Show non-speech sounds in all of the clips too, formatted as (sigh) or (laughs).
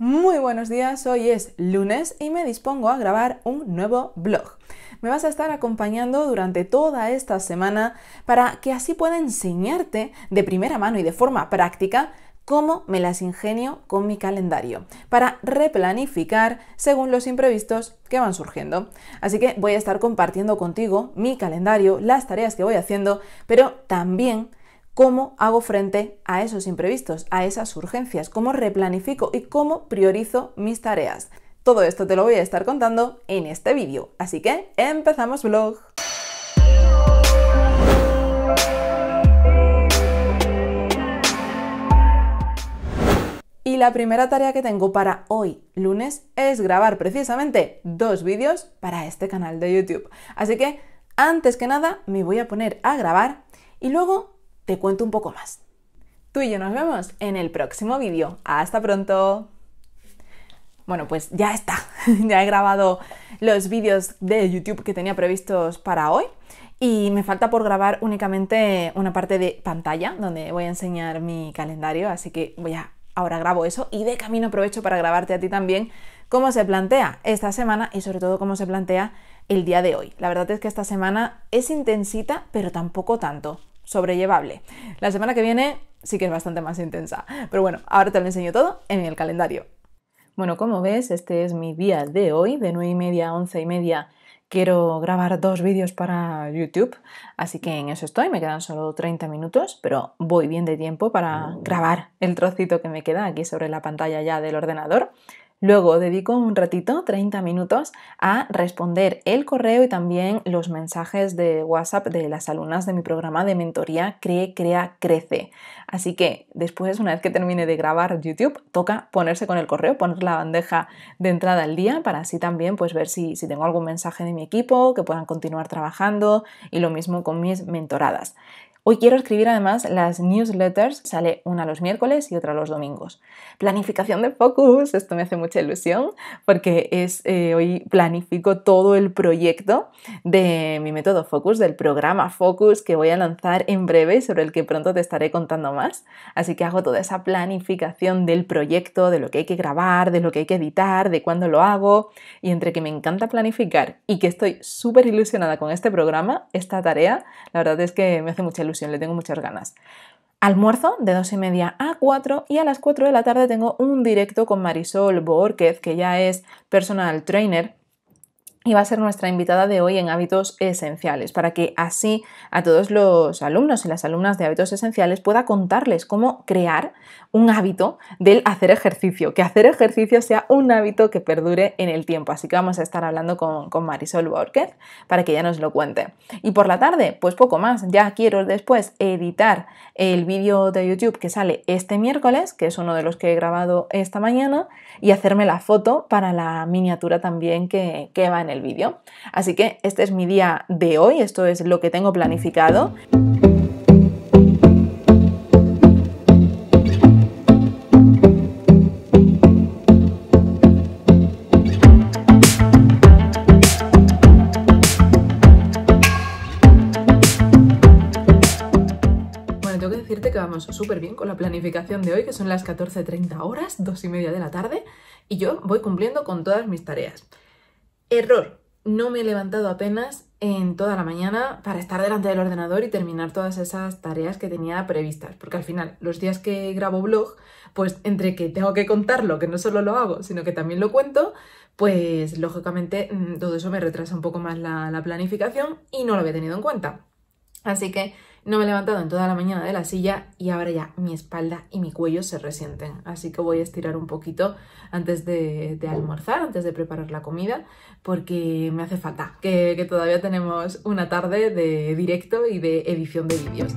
Muy buenos días, hoy es lunes y me dispongo a grabar un nuevo blog. Me vas a estar acompañando durante toda esta semana para que así pueda enseñarte de primera mano y de forma práctica cómo me las ingenio con mi calendario, para replanificar según los imprevistos que van surgiendo. Así que voy a estar compartiendo contigo mi calendario, las tareas que voy haciendo, pero también ¿Cómo hago frente a esos imprevistos, a esas urgencias? ¿Cómo replanifico y cómo priorizo mis tareas? Todo esto te lo voy a estar contando en este vídeo, así que empezamos vlog. Y la primera tarea que tengo para hoy, lunes, es grabar precisamente dos vídeos para este canal de YouTube. Así que, antes que nada, me voy a poner a grabar y luego te cuento un poco más. Tú y yo nos vemos en el próximo vídeo. Hasta pronto. Bueno, pues ya está. (laughs) ya he grabado los vídeos de YouTube que tenía previstos para hoy. Y me falta por grabar únicamente una parte de pantalla donde voy a enseñar mi calendario. Así que voy a ahora grabo eso y de camino aprovecho para grabarte a ti también cómo se plantea esta semana y sobre todo cómo se plantea el día de hoy. La verdad es que esta semana es intensita, pero tampoco tanto sobrellevable. La semana que viene sí que es bastante más intensa. Pero bueno, ahora te lo enseño todo en el calendario. Bueno, como ves, este es mi día de hoy, de 9 y media a 11 y media. Quiero grabar dos vídeos para YouTube, así que en eso estoy. Me quedan solo 30 minutos, pero voy bien de tiempo para oh. grabar el trocito que me queda aquí sobre la pantalla ya del ordenador. Luego dedico un ratito, 30 minutos, a responder el correo y también los mensajes de WhatsApp de las alumnas de mi programa de mentoría Cree, Crea, Crece. Así que después, una vez que termine de grabar YouTube, toca ponerse con el correo, poner la bandeja de entrada al día para así también pues, ver si, si tengo algún mensaje de mi equipo, que puedan continuar trabajando y lo mismo con mis mentoradas. Hoy quiero escribir además las newsletters, sale una los miércoles y otra los domingos. Planificación de focus, esto me hace mucha ilusión porque es, eh, hoy planifico todo el proyecto de mi método focus, del programa focus que voy a lanzar en breve y sobre el que pronto te estaré contando más. Así que hago toda esa planificación del proyecto, de lo que hay que grabar, de lo que hay que editar, de cuándo lo hago y entre que me encanta planificar y que estoy súper ilusionada con este programa, esta tarea, la verdad es que me hace mucha ilusión le tengo muchas ganas. Almuerzo de dos y media a cuatro y a las cuatro de la tarde tengo un directo con Marisol Borquez, que ya es personal trainer y va a ser nuestra invitada de hoy en Hábitos Esenciales, para que así a todos los alumnos y las alumnas de Hábitos Esenciales pueda contarles cómo crear un hábito del hacer ejercicio, que hacer ejercicio sea un hábito que perdure en el tiempo. Así que vamos a estar hablando con, Marisol Borquez para que ella nos lo cuente. Y por la tarde, pues poco más, ya quiero después editar el vídeo de YouTube que sale este miércoles, que es uno de los que he grabado esta mañana, y hacerme la foto para la miniatura también que, que va en el el vídeo. Así que este es mi día de hoy, esto es lo que tengo planificado. Bueno, tengo que que decirte vamos súper bien con la planificación de hoy, que son las 14.30 horas, 2 y media de la tarde, y yo voy cumpliendo con todas mis tareas. Error. No me he levantado apenas en toda la mañana para estar delante del ordenador y terminar todas esas tareas que tenía previstas. Porque al final, los días que grabo blog, pues entre que tengo que contarlo, que no solo lo hago, sino que también lo cuento, pues lógicamente mm, todo eso me retrasa un poco más la, planificación y no lo había tenido en cuenta. Así que no me he levantado en toda la mañana de la silla y ahora ya mi espalda y mi cuello se resienten. Así que voy a estirar un poquito antes de, almorzar, antes de preparar la comida, porque me hace falta, que, que todavía tenemos una tarde de directo y de edición de vídeos.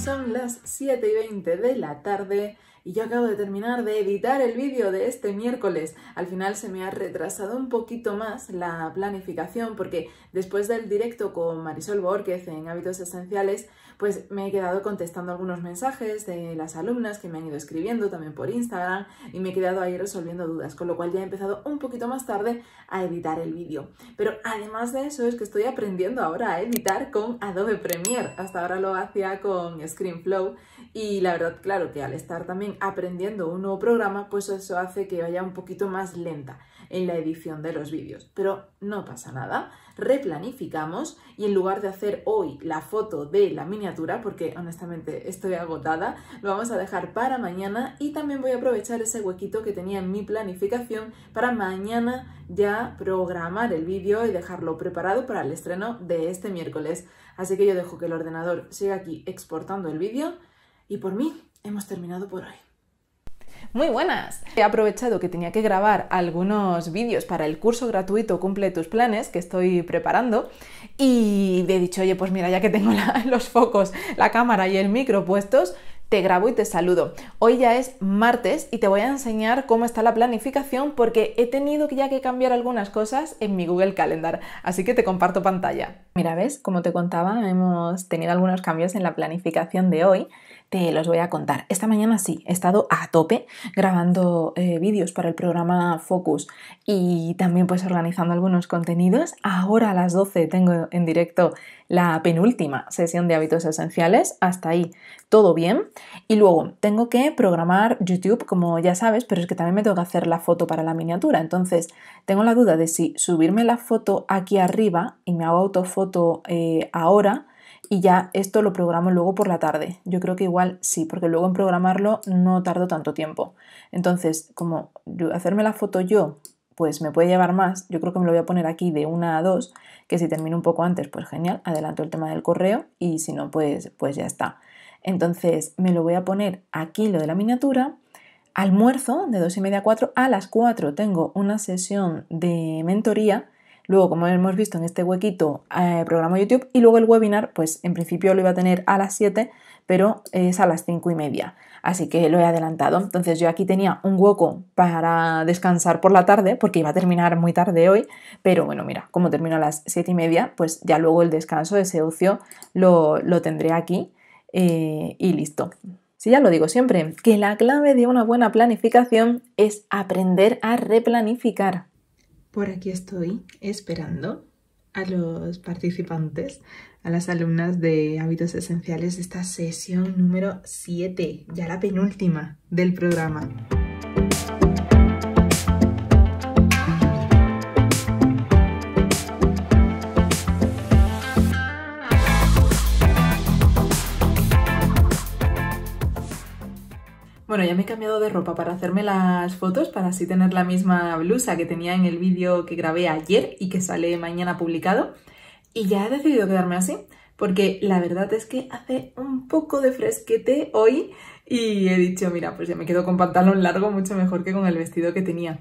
Son las 7 y 20 de la tarde y yo acabo de terminar de editar el vídeo de este miércoles. Al final se me ha retrasado un poquito más la planificación porque después del directo con Marisol Borquez en Hábitos Esenciales pues me he quedado contestando algunos mensajes de las alumnas que me han ido escribiendo también por Instagram y me he quedado ahí resolviendo dudas, con lo cual ya he empezado un poquito más tarde a editar el vídeo. Pero además de eso es que estoy aprendiendo ahora a editar con Adobe Premiere. Hasta ahora lo hacía con ScreenFlow y la verdad, claro, que al estar también aprendiendo un nuevo programa, pues eso hace que vaya un poquito más lenta en la edición de los vídeos. Pero no pasa nada, replanificamos y en lugar de hacer hoy la foto de la miniatura, porque honestamente estoy agotada, lo vamos a dejar para mañana y también voy a aprovechar ese huequito que tenía en mi planificación para mañana ya programar el vídeo y dejarlo preparado para el estreno de este miércoles. Así que yo dejo que el ordenador siga aquí exportando el vídeo y por mí hemos terminado por hoy muy buenas. He aprovechado que tenía que grabar algunos vídeos para el curso gratuito Cumple tus planes que estoy preparando y he dicho, oye, pues mira, ya que tengo (laughs) los focos, la cámara y el micro puestos, te grabo y te saludo. Hoy ya es martes y te voy a enseñar cómo está la planificación porque he tenido ya que cambiar algunas cosas en mi Google Calendar, así que te comparto pantalla. Mira, ves, como te contaba, hemos tenido algunos cambios en la planificación de hoy te los voy a contar. Esta mañana sí, he estado a tope grabando eh, vídeos para el programa Focus y también pues organizando algunos contenidos. Ahora a las 12 tengo en directo la penúltima sesión de hábitos esenciales. Hasta ahí todo bien. Y luego tengo que programar YouTube, como ya sabes, pero es que también me tengo que hacer la foto para la miniatura. Entonces tengo la duda de si subirme la foto aquí arriba y me hago autofoto eh, ahora y ya esto lo programo luego por la tarde. Yo creo que igual sí, porque luego en programarlo no tardo tanto tiempo. Entonces, como hacerme la foto yo, pues me puede llevar más, yo creo que me lo voy a poner aquí de una a dos, que si termino un poco antes, pues genial, adelanto el tema del correo y si no, pues, pues ya está. Entonces, me lo voy a poner aquí lo de la miniatura. Almuerzo de dos y media a cuatro. A las 4 tengo una sesión de mentoría Luego, como hemos visto en este huequito, eh, programa YouTube y luego el webinar, pues en principio lo iba a tener a las 7, pero es a las 5 y media. Así que lo he adelantado. Entonces yo aquí tenía un hueco para descansar por la tarde, porque iba a terminar muy tarde hoy, pero bueno, mira, como termino a las 7 y media, pues ya luego el descanso, ese ocio, lo, tendré aquí eh, y listo. Si sí, ya lo digo siempre, que la clave de una buena planificación es aprender a replanificar. Por aquí estoy esperando a los participantes, a las alumnas de Hábitos Esenciales de esta sesión número 7, ya la penúltima del programa. Bueno, ya me he cambiado de ropa para hacerme las fotos, para así tener la misma blusa que tenía en el vídeo que grabé ayer y que sale mañana publicado. Y ya he decidido quedarme así, porque la verdad es que hace un poco de fresquete hoy y he dicho, mira, pues ya me quedo con pantalón largo mucho mejor que con el vestido que tenía.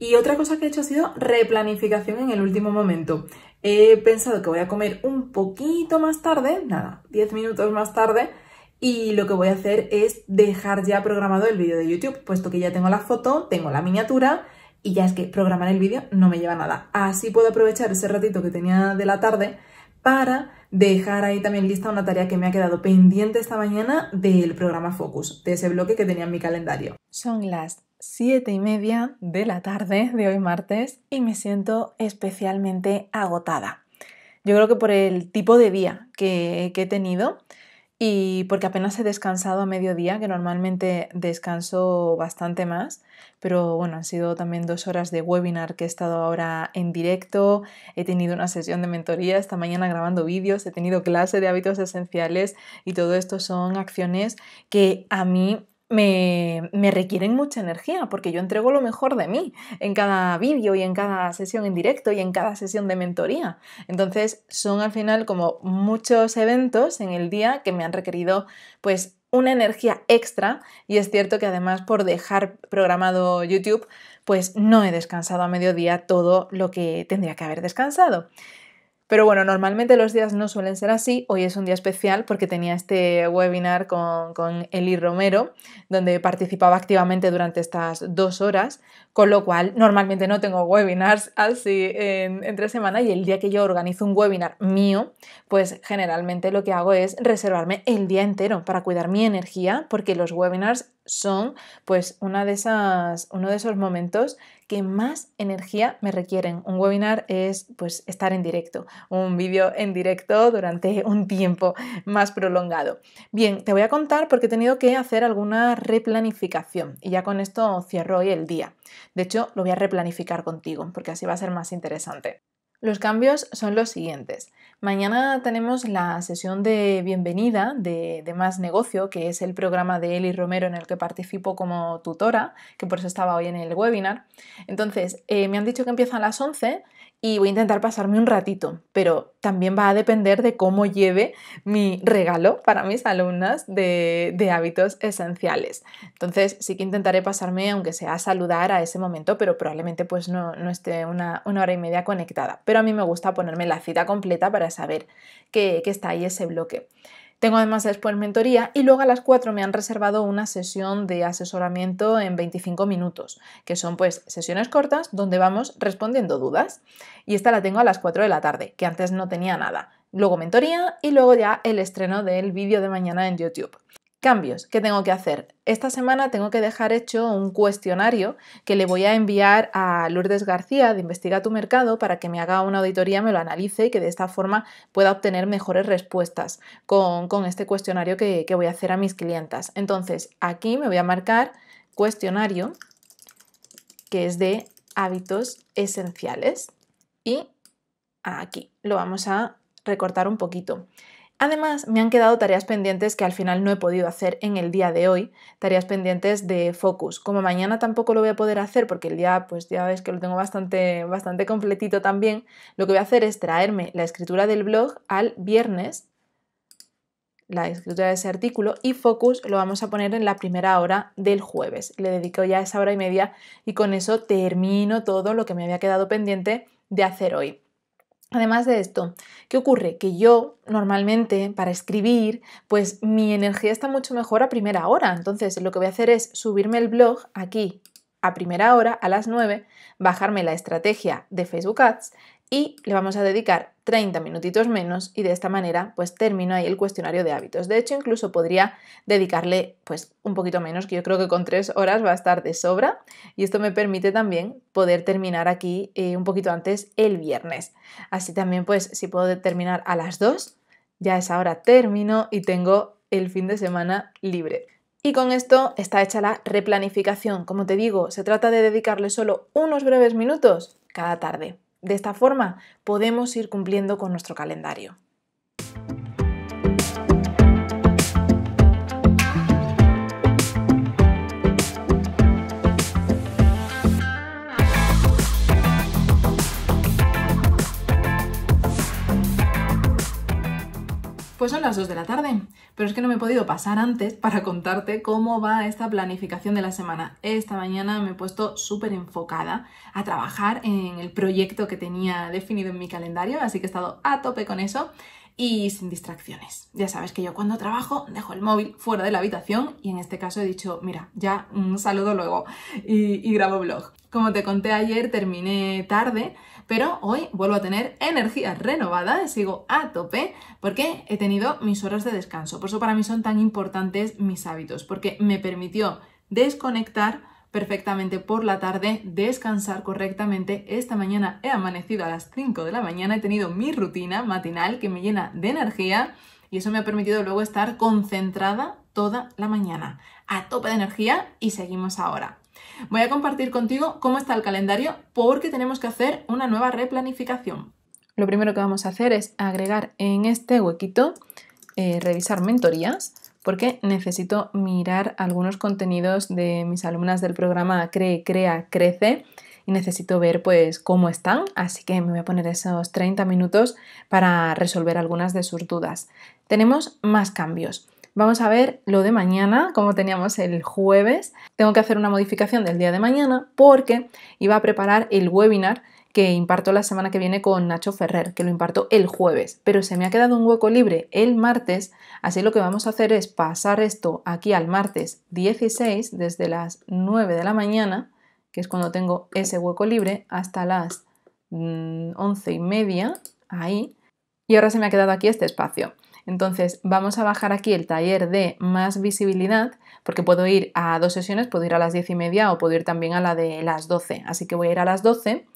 Y otra cosa que he hecho ha sido replanificación en el último momento. He pensado que voy a comer un poquito más tarde, nada, 10 minutos más tarde, y lo que voy a hacer es dejar ya programado el vídeo de YouTube, puesto que ya tengo la foto, tengo la miniatura y ya es que programar el vídeo no me lleva nada. Así puedo aprovechar ese ratito que tenía de la tarde para dejar ahí también lista una tarea que me ha quedado pendiente esta mañana del programa Focus, de ese bloque que tenía en mi calendario. Son las 7 y media de la tarde de hoy martes y me siento especialmente agotada. Yo creo que por el tipo de día que, que he tenido, y porque apenas he descansado a mediodía, que normalmente descanso bastante más, pero bueno, han sido también dos horas de webinar que he estado ahora en directo, he tenido una sesión de mentoría esta mañana grabando vídeos, he tenido clase de hábitos esenciales y todo esto son acciones que a mí me, me, requieren mucha energía porque yo entrego lo mejor de mí en cada vídeo y en cada sesión en directo y en cada sesión de mentoría. Entonces son al final como muchos eventos en el día que me han requerido pues una energía extra y es cierto que además por dejar programado YouTube pues no he descansado a mediodía todo lo que tendría que haber descansado. Pero bueno, normalmente los días no suelen ser así. Hoy es un día especial porque tenía este webinar con, con Eli Romero, donde participaba activamente durante estas dos horas, con lo cual normalmente no tengo webinars así entre semana y el día que yo organizo un webinar mío, pues generalmente lo que hago es reservarme el día entero para cuidar mi energía porque los webinars son pues uno de esos momentos que más energía me requieren. Un webinar es pues estar en directo, un vídeo en directo durante un tiempo más prolongado. Bien, te voy a contar porque he tenido que hacer alguna replanificación y ya con esto cierro hoy el día. De hecho, lo voy a replanificar contigo porque así va a ser más interesante. Los cambios son los siguientes. Mañana tenemos la sesión de bienvenida de, Más Negocio, que es el programa de Eli Romero en el que participo como tutora, que por eso estaba hoy en el webinar. Entonces, eh, me han dicho que empieza a las 11, y voy a intentar pasarme un ratito, pero también va a depender de cómo lleve mi regalo para mis alumnas de, hábitos esenciales. Entonces sí que intentaré pasarme, aunque sea a saludar a ese momento, pero probablemente pues no, esté una, hora y media conectada. Pero a mí me gusta ponerme la cita completa para saber que, que está ahí ese bloque. Tengo además después mentoría y luego a las 4 me han reservado una sesión de asesoramiento en 25 minutos, que son pues sesiones cortas donde vamos respondiendo dudas. Y esta la tengo a las 4 de la tarde, que antes no tenía nada. Luego mentoría y luego ya el estreno del vídeo de mañana en YouTube. Cambios ¿Qué tengo que hacer. Esta semana tengo que dejar hecho un cuestionario que le voy a enviar a Lourdes García de Investiga tu Mercado para que me haga una auditoría, me lo analice y que de esta forma pueda obtener mejores respuestas con, este cuestionario que, que voy a hacer a mis clientas. Entonces, aquí me voy a marcar cuestionario que es de hábitos esenciales y aquí lo vamos a recortar un poquito. Además, me han quedado tareas pendientes que al final no he podido hacer en el día de hoy, tareas pendientes de focus. Como mañana tampoco lo voy a poder hacer porque el día, pues ya ves que lo tengo bastante, bastante completito también, lo que voy a hacer es traerme la escritura del blog al viernes, la escritura de ese artículo, y focus lo vamos a poner en la primera hora del jueves. Le dedico ya esa hora y media y con eso termino todo lo que me había quedado pendiente de hacer hoy. Además de esto, ¿qué ocurre? Que yo normalmente para escribir, pues mi energía está mucho mejor a primera hora. Entonces lo que voy a hacer es subirme el blog aquí a primera hora, a las 9, bajarme la estrategia de Facebook Ads y le vamos a dedicar 30 minutitos menos y de esta manera pues termino ahí el cuestionario de hábitos. De hecho, incluso podría dedicarle pues un poquito menos, que yo creo que con tres horas va a estar de sobra y esto me permite también poder terminar aquí eh, un poquito antes el viernes. Así también pues si puedo terminar a las 2, ya es ahora termino y tengo el fin de semana libre. Y con esto está hecha la replanificación. Como te digo, se trata de dedicarle solo unos breves minutos cada tarde. De esta forma podemos ir cumpliendo con nuestro calendario. Pues son las 2 de la tarde, pero es que no me he podido pasar antes para contarte cómo va esta planificación de la semana. Esta mañana me he puesto súper enfocada a trabajar en el proyecto que tenía definido en mi calendario, así que he estado a tope con eso y sin distracciones. Ya sabes que yo cuando trabajo dejo el móvil fuera de la habitación y en este caso he dicho, mira, ya un mm, saludo luego y, grabo blog. Como te conté ayer, terminé tarde, pero hoy vuelvo a tener energía renovada, sigo a tope, porque he tenido mis horas de descanso. Por eso para mí son tan importantes mis hábitos, porque me permitió desconectar perfectamente por la tarde, descansar correctamente. Esta mañana he amanecido a las 5 de la mañana, he tenido mi rutina matinal que me llena de energía y eso me ha permitido luego estar concentrada toda la mañana, a tope de energía y seguimos ahora. Voy a compartir contigo cómo está el calendario porque tenemos que hacer una nueva replanificación. Lo primero que vamos a hacer es agregar en este huequito eh, revisar mentorías porque necesito mirar algunos contenidos de mis alumnas del programa Cree, Crea, Crece y necesito ver pues cómo están, así que me voy a poner esos 30 minutos para resolver algunas de sus dudas. Tenemos más cambios. Vamos a ver lo de mañana, como teníamos el jueves. Tengo que hacer una modificación del día de mañana porque iba a preparar el webinar que imparto la semana que viene con Nacho Ferrer, que lo imparto el jueves, pero se me ha quedado un hueco libre el martes, así lo que vamos a hacer es pasar esto aquí al martes 16 desde las 9 de la mañana, que es cuando tengo ese hueco libre, hasta las 11 mm, y media, ahí, y ahora se me ha quedado aquí este espacio. Entonces vamos a bajar aquí el taller de más visibilidad porque puedo ir a dos sesiones, puedo ir a las 10 y media o puedo ir también a la de las 12. Así que voy a ir a las 12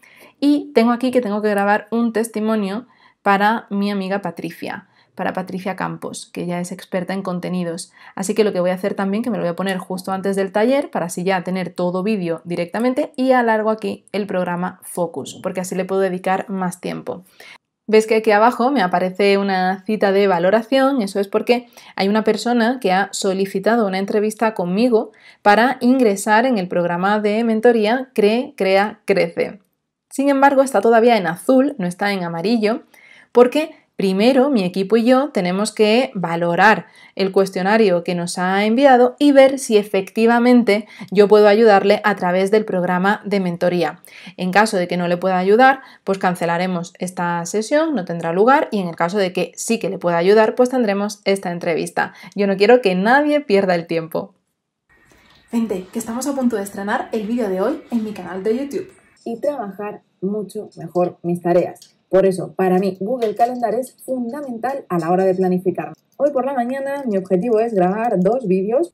y tengo aquí que tengo que grabar un testimonio para mi amiga Patricia para Patricia Campos, que ya es experta en contenidos. Así que lo que voy a hacer también, que me lo voy a poner justo antes del taller, para así ya tener todo vídeo directamente y alargo aquí el programa Focus, porque así le puedo dedicar más tiempo. Ves que aquí abajo me aparece una cita de valoración, eso es porque hay una persona que ha solicitado una entrevista conmigo para ingresar en el programa de mentoría Cree, Crea, Crece. Sin embargo, está todavía en azul, no está en amarillo, porque Primero, mi equipo y yo tenemos que valorar el cuestionario que nos ha enviado y ver si efectivamente yo puedo ayudarle a través del programa de mentoría. En caso de que no le pueda ayudar, pues cancelaremos esta sesión, no tendrá lugar y en el caso de que sí que le pueda ayudar, pues tendremos esta entrevista. Yo no quiero que nadie pierda el tiempo. Gente, que estamos a punto de estrenar el vídeo de hoy en mi canal de YouTube. Y trabajar mucho mejor mis tareas por eso, para mí, Google Calendar es fundamental a la hora de planificar. Hoy por la mañana mi objetivo es grabar dos vídeos.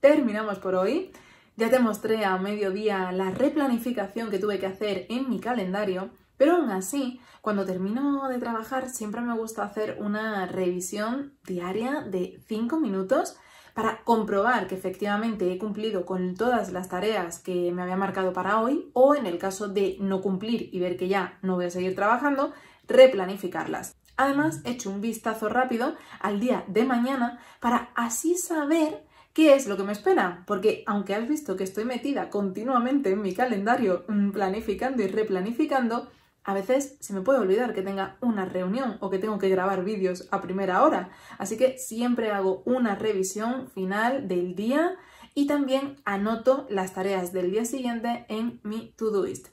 Terminamos por hoy. Ya te mostré a mediodía la replanificación que tuve que hacer en mi calendario, pero aún así, cuando termino de trabajar siempre me gusta hacer una revisión diaria de 5 minutos para comprobar que efectivamente he cumplido con todas las tareas que me había marcado para hoy o en el caso de no cumplir y ver que ya no voy a seguir trabajando, replanificarlas. Además, he hecho un vistazo rápido al día de mañana para así saber ¿Qué es lo que me espera? Porque aunque has visto que estoy metida continuamente en mi calendario mm, planificando y replanificando, a veces se me puede olvidar que tenga una reunión o que tengo que grabar vídeos a primera hora, así que siempre hago una revisión final del día y también anoto las tareas del día siguiente en mi to-do list.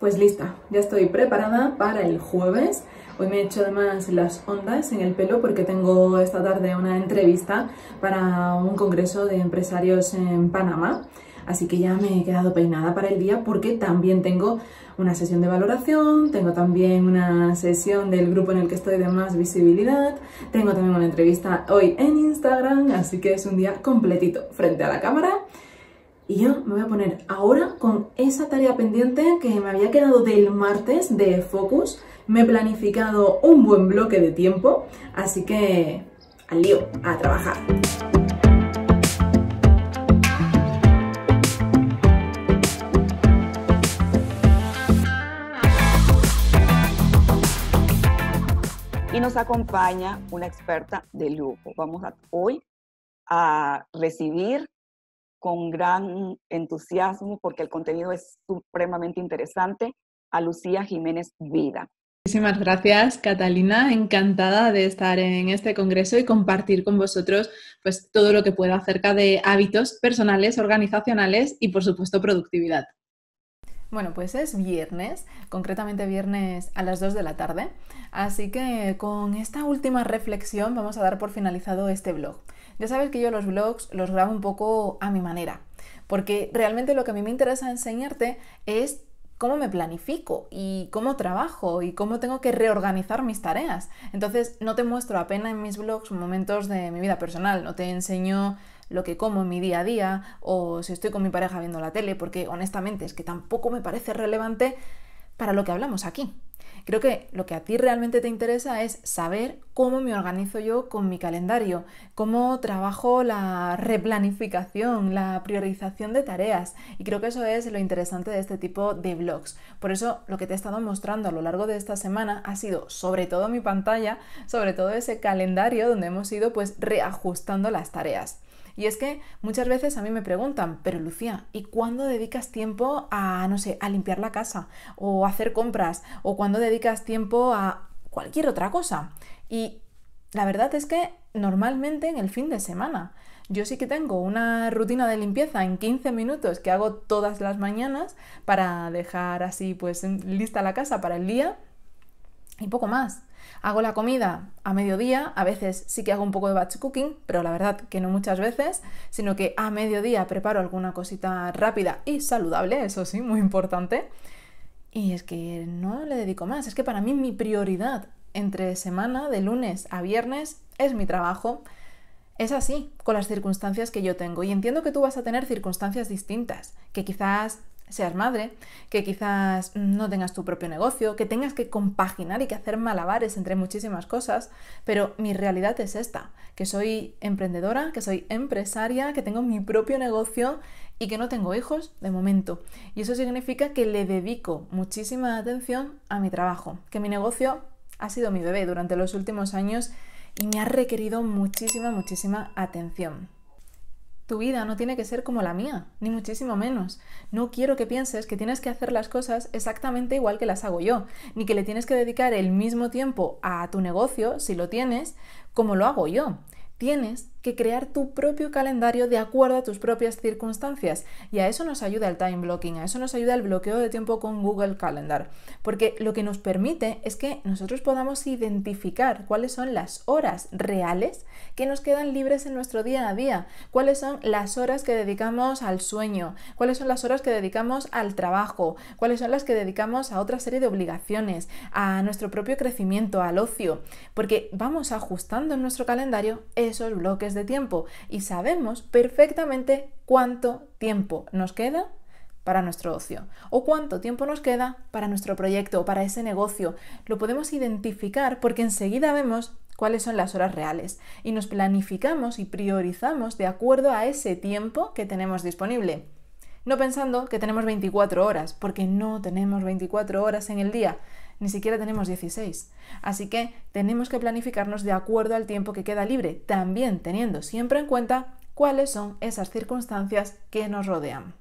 Pues lista, ya estoy preparada para el jueves. Hoy me he hecho además las ondas en el pelo porque tengo esta tarde una entrevista para un congreso de empresarios en Panamá. Así que ya me he quedado peinada para el día porque también tengo una sesión de valoración, tengo también una sesión del grupo en el que estoy de más visibilidad, tengo también una entrevista hoy en Instagram, así que es un día completito frente a la cámara. Y yo me voy a poner ahora con esa tarea pendiente que me había quedado del martes de Focus. Me he planificado un buen bloque de tiempo, así que al lío, a trabajar. y nos acompaña una experta de lujo. Vamos hoy a recibir con gran entusiasmo, porque el contenido es supremamente interesante, a Lucía Jiménez Vida. Muchísimas gracias, Catalina. Encantada de estar en este congreso y compartir con vosotros pues, todo lo que pueda acerca de hábitos personales, organizacionales y, por supuesto, productividad. Bueno, pues es viernes, concretamente viernes a las 2 de la tarde, así que con esta última reflexión vamos a dar por finalizado este blog. Ya sabes que yo los blogs los grabo un poco a mi manera, porque realmente lo que a mí me interesa enseñarte es cómo me planifico y cómo trabajo y cómo tengo que reorganizar mis tareas. Entonces, no te muestro apenas en mis blogs momentos de mi vida personal, no te enseño lo que como en mi día a día o si estoy con mi pareja viendo la tele, porque honestamente es que tampoco me parece relevante para lo que hablamos aquí. Creo que lo que a ti realmente te interesa es saber cómo me organizo yo con mi calendario, cómo trabajo la replanificación, la priorización de tareas. Y creo que eso es lo interesante de este tipo de blogs. Por eso lo que te he estado mostrando a lo largo de esta semana ha sido sobre todo mi pantalla, sobre todo ese calendario donde hemos ido pues reajustando las tareas. Y es que muchas veces a mí me preguntan, pero Lucía, ¿y cuándo dedicas tiempo a, no sé, a limpiar la casa o hacer compras o cuándo dedicas tiempo a cualquier otra cosa? Y la verdad es que normalmente en el fin de semana. Yo sí que tengo una rutina de limpieza en 15 minutos que hago todas las mañanas para dejar así pues lista la casa para el día y poco más. Hago la comida a mediodía, a veces sí que hago un poco de batch cooking, pero la verdad que no muchas veces, sino que a mediodía preparo alguna cosita rápida y saludable, eso sí, muy importante. Y es que no le dedico más, es que para mí mi prioridad entre semana, de lunes a viernes, es mi trabajo. Es así, con las circunstancias que yo tengo. Y entiendo que tú vas a tener circunstancias distintas, que quizás seas madre, que quizás no tengas tu propio negocio, que tengas que compaginar y que hacer malabares entre muchísimas cosas, pero mi realidad es esta, que soy emprendedora, que soy empresaria, que tengo mi propio negocio y que no tengo hijos de momento. Y eso significa que le dedico muchísima atención a mi trabajo, que mi negocio ha sido mi bebé durante los últimos años y me ha requerido muchísima, muchísima atención. Tu vida no tiene que ser como la mía, ni muchísimo menos. No quiero que pienses que tienes que hacer las cosas exactamente igual que las hago yo, ni que le tienes que dedicar el mismo tiempo a tu negocio, si lo tienes, como lo hago yo. Tienes que crear tu propio calendario de acuerdo a tus propias circunstancias. Y a eso nos ayuda el time blocking, a eso nos ayuda el bloqueo de tiempo con Google Calendar. Porque lo que nos permite es que nosotros podamos identificar cuáles son las horas reales que nos quedan libres en nuestro día a día, cuáles son las horas que dedicamos al sueño, cuáles son las horas que dedicamos al trabajo, cuáles son las que dedicamos a otra serie de obligaciones, a nuestro propio crecimiento, al ocio. Porque vamos ajustando en nuestro calendario esos bloques de tiempo y sabemos perfectamente cuánto tiempo nos queda para nuestro ocio o cuánto tiempo nos queda para nuestro proyecto o para ese negocio. Lo podemos identificar porque enseguida vemos cuáles son las horas reales y nos planificamos y priorizamos de acuerdo a ese tiempo que tenemos disponible. No pensando que tenemos 24 horas, porque no tenemos 24 horas en el día ni siquiera tenemos 16. Así que tenemos que planificarnos de acuerdo al tiempo que queda libre, también teniendo siempre en cuenta cuáles son esas circunstancias que nos rodean.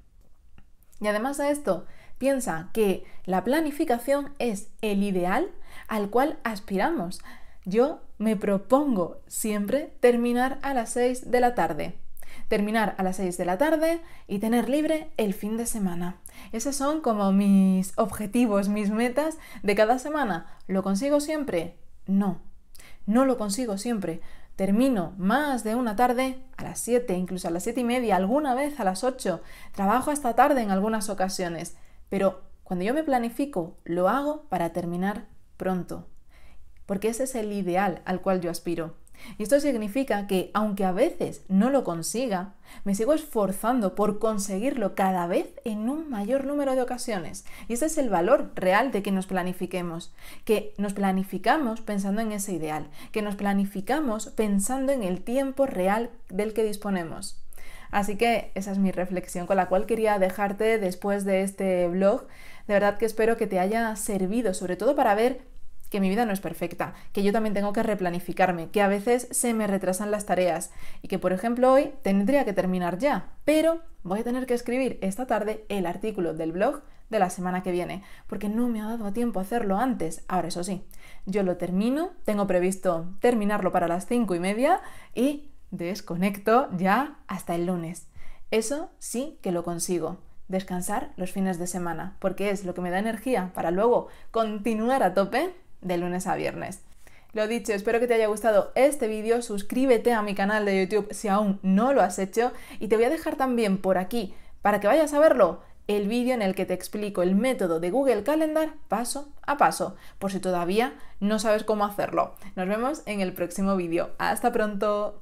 Y además de esto, piensa que la planificación es el ideal al cual aspiramos. Yo me propongo siempre terminar a las 6 de la tarde terminar a las 6 de la tarde y tener libre el fin de semana. Esos son como mis objetivos, mis metas de cada semana. ¿Lo consigo siempre? No, no lo consigo siempre. Termino más de una tarde a las 7, incluso a las 7 y media, alguna vez a las 8. Trabajo hasta tarde en algunas ocasiones, pero cuando yo me planifico, lo hago para terminar pronto, porque ese es el ideal al cual yo aspiro. Y esto significa que, aunque a veces no lo consiga, me sigo esforzando por conseguirlo cada vez en un mayor número de ocasiones. Y ese es el valor real de que nos planifiquemos, que nos planificamos pensando en ese ideal, que nos planificamos pensando en el tiempo real del que disponemos. Así que esa es mi reflexión con la cual quería dejarte después de este blog. De verdad que espero que te haya servido, sobre todo para ver que mi vida no es perfecta, que yo también tengo que replanificarme, que a veces se me retrasan las tareas y que, por ejemplo, hoy tendría que terminar ya, pero voy a tener que escribir esta tarde el artículo del blog de la semana que viene, porque no me ha dado tiempo a hacerlo antes. Ahora, eso sí, yo lo termino, tengo previsto terminarlo para las cinco y media y desconecto ya hasta el lunes. Eso sí que lo consigo. Descansar los fines de semana, porque es lo que me da energía para luego continuar a tope de lunes a viernes. Lo dicho, espero que te haya gustado este vídeo, suscríbete a mi canal de YouTube si aún no lo has hecho y te voy a dejar también por aquí, para que vayas a verlo, el vídeo en el que te explico el método de Google Calendar paso a paso, por si todavía no sabes cómo hacerlo. Nos vemos en el próximo vídeo. Hasta pronto.